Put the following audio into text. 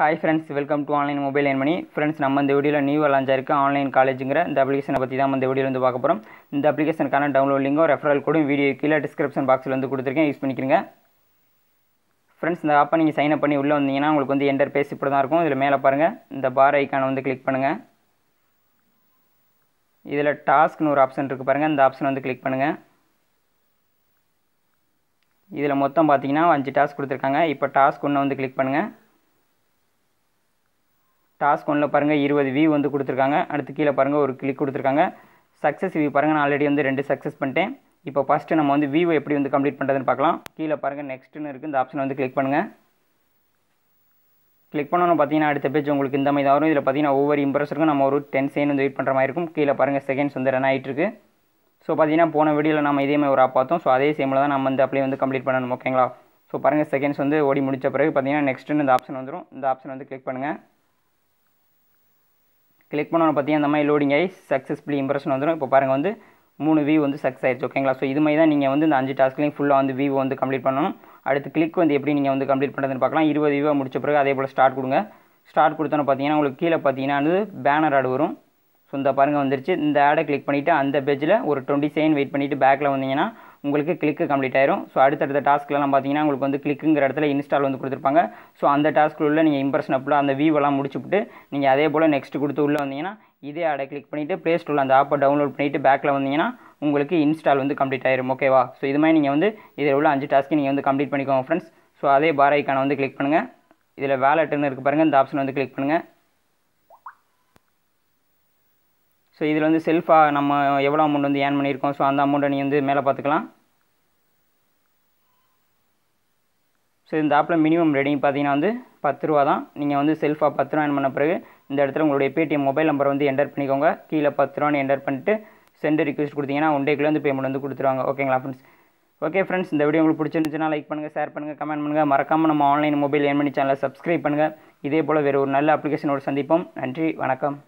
hi friends welcome to online mobile earn money friends நம்ம இந்த வீடியோவில் நியூ லான்ச் ஆயிருக்கு ஆன்லைன் காலேஜுங்கிற இந்த அப்ளிகேஷனை பற்றி தான் இந்த வீடியோ வந்து பார்க்க போகிறோம் இந்த அப்ளிகேஷனுக்கான டவுன்லோட் லிங்கோ ரெஃபரல் கூட வீடியோ கீழே டிஸ்கிரிப்ஷன் பாக்ஸில் வந்து கொடுத்துருக்கேன் யூஸ் பண்ணிக்கிறீங்க ஃப்ரெண்ட்ஸ் இந்த ஆப்பை நீங்கள் சைன் அப் பண்ணி உள்ளே வந்தீங்கன்னா உங்களுக்கு வந்து என்டர் பேசி இப்படி தான் இருக்கும் இதில் மேலே பாருங்கள் இந்த பார் ஐக்கானை வந்து கிளிக் பண்ணுங்கள் இதில் டாஸ்க்னு ஒரு ஆப்ஷன் இருக்குது பாருங்கள் இந்த ஆப்ஷன் வந்து கிளிக் பண்ணுங்கள் இதில் மொத்தம் பார்த்தீங்கன்னா அஞ்சு டாஸ்க் கொடுத்துருக்காங்க இப்போ டாஸ்க் ஒன்று வந்து கிளிக் பண்ணுங்கள் டாஸ்க் ஒன்றில் பாருங்கள் இருபது வியூ வந்து கொடுத்துருக்காங்க அடுத்து கீழே பாருங்கள் ஒரு கிளிக் கொடுத்துருக்காங்க சக்ஸஸ் வியூ பாருங்கள் நான் ஆல்ரெடி வந்து ரெண்டு சக்ஸஸ் பண்ணிட்டேன் இப்போ ஃபஸ்ட்டு நம்ம வந்து வியூ எப்படி வந்து கம்ப்ளீட் பண்ணுறதுன்னு பார்க்கலாம் கீழே பாருங்கள் நெக்ஸ்ட்டுன்னு இருக்குது இந்த ஆப்ஷன் வந்து கிளிக் பண்ணுங்கள் கிளிக் பண்ணணும் பார்த்தீங்கன்னா அடுத்த பேஜ் உங்களுக்கு இந்த மாதிரி தான் வரும் இதில் பார்த்தீங்கன்னா ஒவ்வொரு இம்ப்ரெஸருக்கும் நம்ம ஒரு டென் செகண்ட் வந்து வெயிட் பண்ணுற மாதிரி இருக்கும் கீழே பாருங்கள் செகண்ட்ஸ் வந்து ரன் ஆகிட்டு இருக்கு ஸோ பார்த்தீங்கன்னா போன வீடியோவில் நம்ம இதே மாதிரி ஒரு ஆப் பார்த்தோம் ஸோ அதே சேமில் தான் நம்ம வந்து அப்ளை வந்து கம்ப்ளீட் பண்ணணும் ஓகேங்களா ஸோ பாருங்கள் செகண்ட்ஸ் வந்து ஓடி முடித்த பிறகு பார்த்தீங்கன்னா நெக்ஸ்ட்டுன்னு இந்த ஆப்ஷன் வந்துடும் இந்த ஆப்ஷன் வந்து கிளிக் பண்ணுங்கள் கிளிக் பண்ணணும் பார்த்தீங்கன்னா அந்த மாதிரி லோடிங் ஆகி சக்ஸஸ்ஃபுல்லி இம்ப்ரெஷன் வந்துடும் இப்போ பாருங்கள் வந்து மூணு வியூ வந்து சக்ஸஸ் ஆயிடுச்சு ஓகேங்களா ஸோ இது மாதிரி தான் நீங்கள் வந்து இந்த அஞ்சு டாஸ்க்லையும் ஃபுல்லாக வந்து வியூ வந்து கம்ப்ளீட் பண்ணணும் அடுத்து கிளிக் வந்து எப்படி நீங்கள் வந்து கம்ப்ளீட் பண்ணுறதுன்னு பார்க்கலாம் இருபது வியூ முடிச்ச பிறகு அதே போல் ஸ்டார்ட் கொடுங்க ஸ்டார்ட் கொடுத்தோன்னு பார்த்தீங்கன்னா உங்களுக்கு கீழே பார்த்தீங்கன்னா வந்து பேனர் ஆடு வரும் ஸோ இந்த பாருங்கள் வந்துருச்சு இந்த ஆடை கிளிக் பண்ணிவிட்டு அந்த பேஜில் ஒரு டுவெண்ட்டி செகண்ட் வெயிட் பண்ணிவிட்டு பேக்கில் வந்தீங்கன்னா உங்களுக்கு கிளிக்கு கம்ப்ளீட் ஆயிரும் ஸோ அடுத்தடுத்த டாஸ்க்லாம் பார்த்தீங்கன்னா உங்களுக்கு வந்து கிளிக்குங்கிற இடத்துல இன்ஸ்டால் வந்து கொடுத்துருப்பாங்க ஸோ அந்த டாஸ்க்குள்ளே நீங்கள் இம்ப்ரெஷன் அப்பில் அந்த வீவெல்லாம் முடிச்சுவிட்டு நீங்கள் அதே போல் நெக்ஸ்ட் கொடுத்து உள்ளே வந்தீங்கன்னா இதே அடை கிளிக் பண்ணிவிட்டு ப்ளே ஸ்டோரில் அந்த ஆப்பை டவுன்லோட் பண்ணிவிட்டு பேக்கில் வந்தீங்கன்னா உங்களுக்கு இன்ஸ்டால் வந்து கம்ப்ளீட் ஆயிரும் ஓகேவா ஸோ இது மாதிரி நீங்கள் வந்து இதில் உள்ள அஞ்சு டாஸ்க்கு நீங்கள் வந்து கம்ப்ளீட் பண்ணிக்கோங்க ஃப்ரெண்ட்ஸ் ஸோ அதே பார் வந்து கிளிக் பண்ணுங்கள் இதில் வேலட்டுன்னு இருக்குது பாருங்கள் இந்த ஆப்ஷன் வந்து கிளிக் பண்ணுங்கள் ஸோ இதில் வந்து செல்ஃபாக நம்ம எவ்வளோ அமௌண்ட் வந்து ஏன் பண்ணியிருக்கோம் ஸோ அந்த அமௌண்ட்டை நீ வந்து மேலே பார்த்துக்கலாம் ஸோ இந்த ஆப்பில் மினிமம் ரெடிங் பார்த்தீங்கன்னா வந்து பத்து ரூபா தான் நீங்கள் வந்து செல்ஃபாக பத்து ரூபா ஏன் பண்ண பிறகு இந்த இடத்துல உங்களுடைய பேடிஎம் மொபைல் நம்பர் வந்து என்டர் பண்ணிக்கோங்க கீழே பத்து ரூபான்னு என்டர் பண்ணிட்டு சென்ட் ரிக்வஸ்ட் கொடுத்தீங்கன்னா ஒன் டேக்குள்ளே வந்து பேமெண்ட் வந்து கொடுத்துருவாங்க ஓகேங்களா ஃப்ரெண்ட்ஸ் ஓகே ஃப்ரெண்ட்ஸ் இந்த வீடியோ உங்களுக்கு பிடிச்சிருந்துச்சுன்னா லைக் பண்ணுங்கள் ஷேர் பண்ணுங்கள் கமெண்ட் பண்ணுங்கள் மறக்காமல் நம்ம ஆன்லைன் மொபைல் ஏன் பண்ணி சேனலை சப்ஸ்கிரைப் பண்ணுங்கள் இதே போல் வேறு ஒரு நல்ல அப்ளிகேஷனோடு சந்திப்போம் நன்றி வணக்கம்